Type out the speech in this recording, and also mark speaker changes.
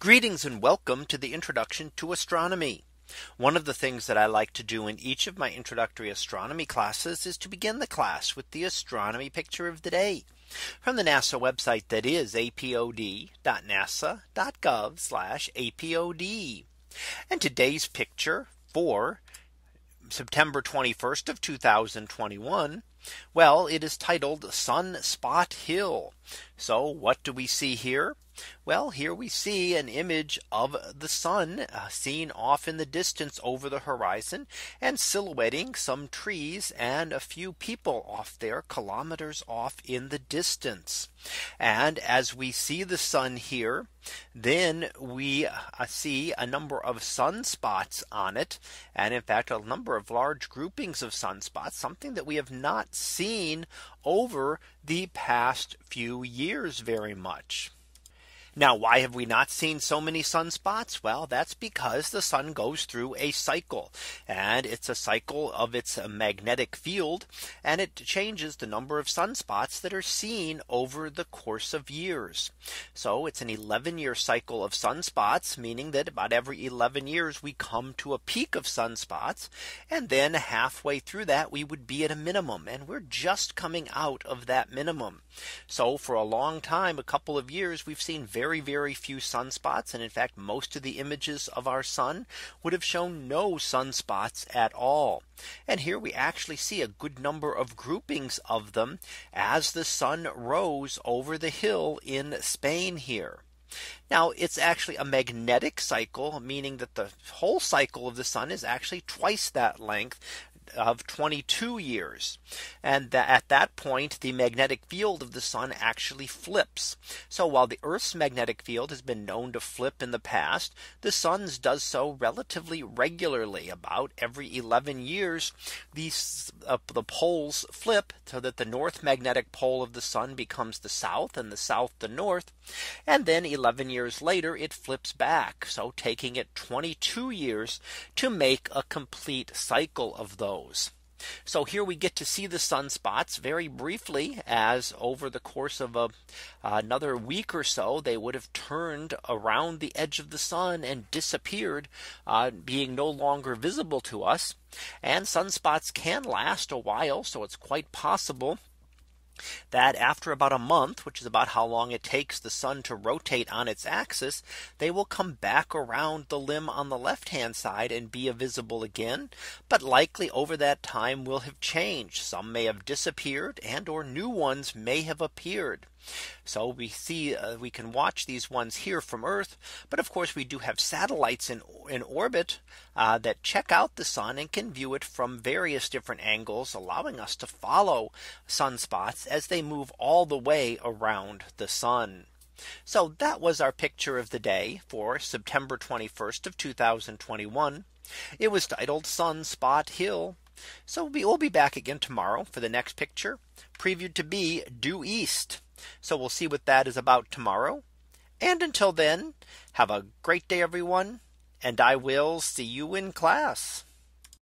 Speaker 1: Greetings and welcome to the introduction to astronomy. One of the things that I like to do in each of my introductory astronomy classes is to begin the class with the astronomy picture of the day from the NASA website that is apod.nasa.gov apod. And today's picture for September 21st of 2021. Well, it is titled Sunspot Hill. So what do we see here? Well, here we see an image of the sun uh, seen off in the distance over the horizon and silhouetting some trees and a few people off there kilometers off in the distance. And as we see the sun here, then we uh, see a number of sunspots on it. And in fact, a number of large groupings of sunspots, something that we have not seen over the past few years very much. Now, why have we not seen so many sunspots? Well, that's because the sun goes through a cycle and it's a cycle of its magnetic field and it changes the number of sunspots that are seen over the course of years. So it's an 11 year cycle of sunspots, meaning that about every 11 years we come to a peak of sunspots. And then halfway through that we would be at a minimum and we're just coming out of that minimum. So for a long time, a couple of years, we've seen very very, very few sunspots. And in fact, most of the images of our sun would have shown no sunspots at all. And here we actually see a good number of groupings of them as the sun rose over the hill in Spain here. Now it's actually a magnetic cycle, meaning that the whole cycle of the sun is actually twice that length of 22 years. And th at that point, the magnetic field of the sun actually flips. So while the Earth's magnetic field has been known to flip in the past, the sun's does so relatively regularly about every 11 years. These uh, the poles flip so that the north magnetic pole of the sun becomes the south and the south the north. And then 11 years later, it flips back. So taking it 22 years to make a complete cycle of those so here we get to see the sunspots very briefly as over the course of a, another week or so they would have turned around the edge of the sun and disappeared uh, being no longer visible to us and sunspots can last a while so it's quite possible that after about a month, which is about how long it takes the sun to rotate on its axis, they will come back around the limb on the left hand side and be visible again. But likely over that time will have changed. Some may have disappeared and or new ones may have appeared. So we see uh, we can watch these ones here from Earth. But of course, we do have satellites in, in orbit uh, that check out the sun and can view it from various different angles, allowing us to follow sunspots as they move all the way around the sun. So that was our picture of the day for September 21st of 2021. It was titled Sunspot Hill. So we'll be back again tomorrow for the next picture previewed to be due east. So we'll see what that is about tomorrow. And until then, have a great day, everyone. And I will see you in class.